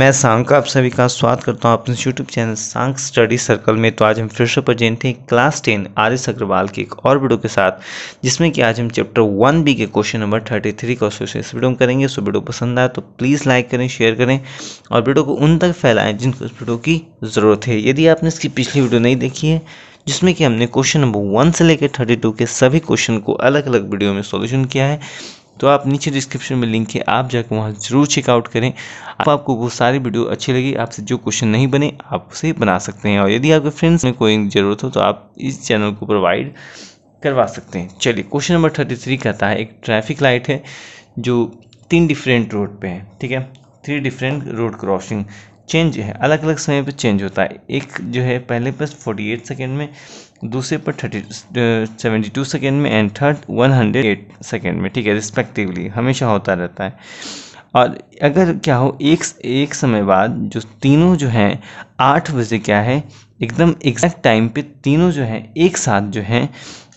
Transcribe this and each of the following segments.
मैं का आप सभी का स्वागत करता हूं अपने यूट्यूब चैनल सांक स्टडी सर्कल में तो आज हम फिर से प्रेजेंट हैं क्लास टेन एस अग्रवाल की एक और वीडियो के साथ जिसमें कि आज हम चैप्टर वन बी के क्वेश्चन नंबर थर्टी थ्री का सोल्यूशन इस वीडियो में करेंगे सो वीडियो पसंद आए तो प्लीज़ लाइक करें शेयर करें और वीडियो को उन तक फैलाएं जिनको इस वीडियो की ज़रूरत है यदि आपने इसकी पिछली वीडियो नहीं देखी है जिसमें कि हमने क्वेश्चन नंबर वन से लेकर थर्टी टू के सभी क्वेश्चन को अलग अलग वीडियो में सोल्यूशन किया है तो आप नीचे डिस्क्रिप्शन में लिंक है आप जाकर वहाँ ज़रूर चेकआउट करें आप आपको वो सारी वीडियो अच्छी लगी आपसे जो क्वेश्चन नहीं बने आप उसे बना सकते हैं और यदि आपके फ्रेंड्स में कोई ज़रूरत हो तो आप इस चैनल को प्रोवाइड करवा सकते हैं चलिए क्वेश्चन नंबर थर्टी थ्री कहता है एक ट्रैफिक लाइट है जो तीन डिफरेंट रोड पे है ठीक है three different road crossing change है अलग अलग समय पर चेंज होता है एक जो है पहले पर 48 एट सेकेंड में दूसरे पर थर्टी सेवेंटी टू सेकेंड में and third one hundred eight second में ठीक है रिस्पेक्टिवली हमेशा होता रहता है और अगर क्या हो एक एक समय बाद जो तीनों जो हैं आठ बजे क्या है एकदम एग्जैक्ट टाइम पे तीनों जो हैं एक साथ जो हैं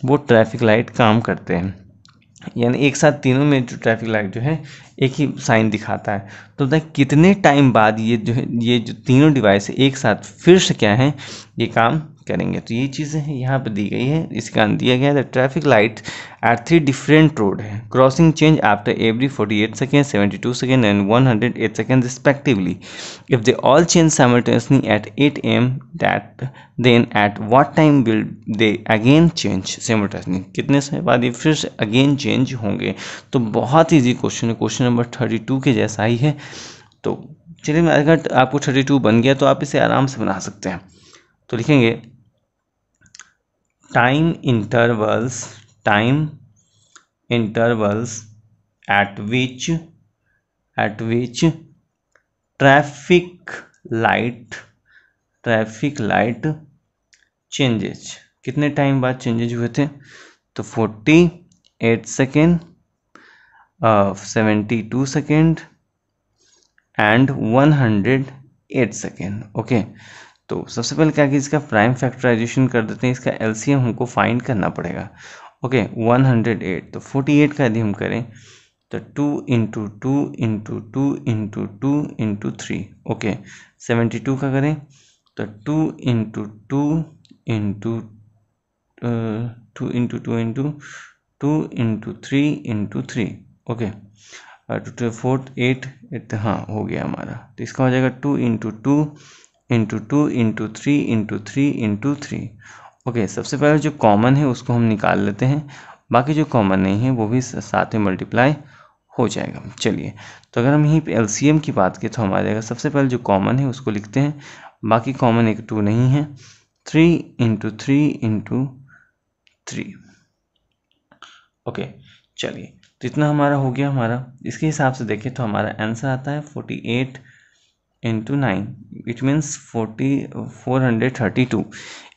वो ट्रैफिक लाइट काम करते हैं यानी एक साथ तीनों में जो ट्रैफिक लाइट जो है एक ही साइन दिखाता है तो बताए कितने टाइम बाद ये जो है ये जो तीनों डिवाइस एक साथ फिर से क्या है ये काम करेंगे तो ये चीज़ें हैं यहाँ पर दी गई है इसका दिया गया है traffic light at three different road है crossing change after every forty eight second seventy two second and one hundred eight second respectively if they all change simultaneously at eight am that then at what time will they again change simultaneously कितने समय बाद ये फिर से again change होंगे तो बहुत easy question है क्वेश्चन नंबर थर्टी टू के जैसा ही है तो चलिए अगर आपको थर्टी टू बन गया तो आप इसे आराम से बना सकते हैं तो लिखेंगे time intervals time intervals at which at which traffic light traffic light changes कितने टाइम बाद चेंजेज हुए थे तो forty eight second seventy two second and one hundred eight second okay तो सबसे पहले क्या कि इसका प्राइम फैक्टराइजेशन कर देते हैं इसका एलसीएम हमको फाइंड करना पड़ेगा ओके 108 तो 48 का यदि हम करें तो two into two into two into two into three okay seventy two का करें तो two into two into two into two into two into three into three okay two two fourth eight eight हाँ हो गया हमारा तो इसका हो जाएगा two into two into two into three into three into three okay सबसे पहले जो कॉमन है उसको हम निकाल लेते हैं बाकी जो कॉमन नहीं है वो भी साथ में मल्टीप्लाई हो जाएगा चलिए तो अगर हम यहीं पर एल की बात करें तो हम आ जाएगा सबसे पहले जो कॉमन है उसको लिखते हैं बाकी कॉमन एक टू नहीं है three into three into three okay चलिए तो इतना हमारा हो गया हमारा इसके हिसाब से देखें तो हमारा आंसर आता है forty eight into nine it means forty four hundred thirty two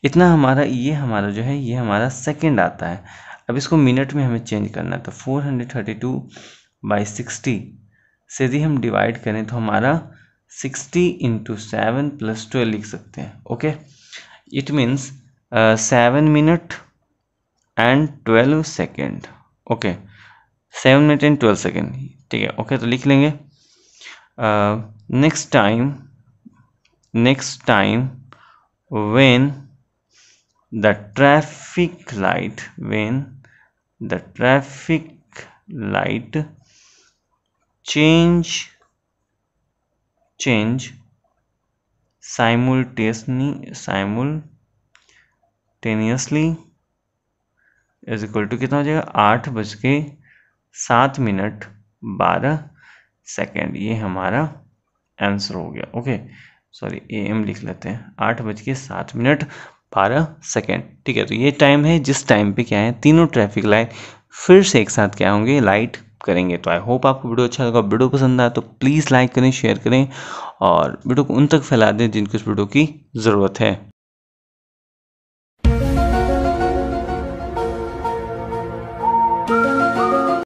इतना हमारा ये हमारा जो है ये हमारा सेकेंड आता है अब इसको मिनट में हमें चेंज करना है तो four hundred thirty two by sixty से यदि हम डिवाइड करें तो हमारा sixty into seven plus twelve लिख सकते हैं okay it means seven minute and twelve second okay seven minute and twelve second ठीक है ओके okay, तो लिख लेंगे uh, next time next time when the traffic light when the traffic light change change simultaneously simultaneously is equal to कितना हो जाएगा आठ बज के सात मिनट बारह सेकेंड ये हमारा आंसर हो गया ओके सॉरी ए एम लिख लेते हैं आठ बज के सात मिनट बारह सेकेंड ठीक है तो ये टाइम है जिस टाइम पे क्या है तीनों ट्रैफिक लाइट फिर से एक साथ क्या होंगे लाइट करेंगे तो आई होप आपको वीडियो अच्छा लगा वीडियो पसंद आया तो प्लीज़ लाइक करें शेयर करें और वीडियो को उन तक फैला दें जिनको इस वीडियो की ज़रूरत है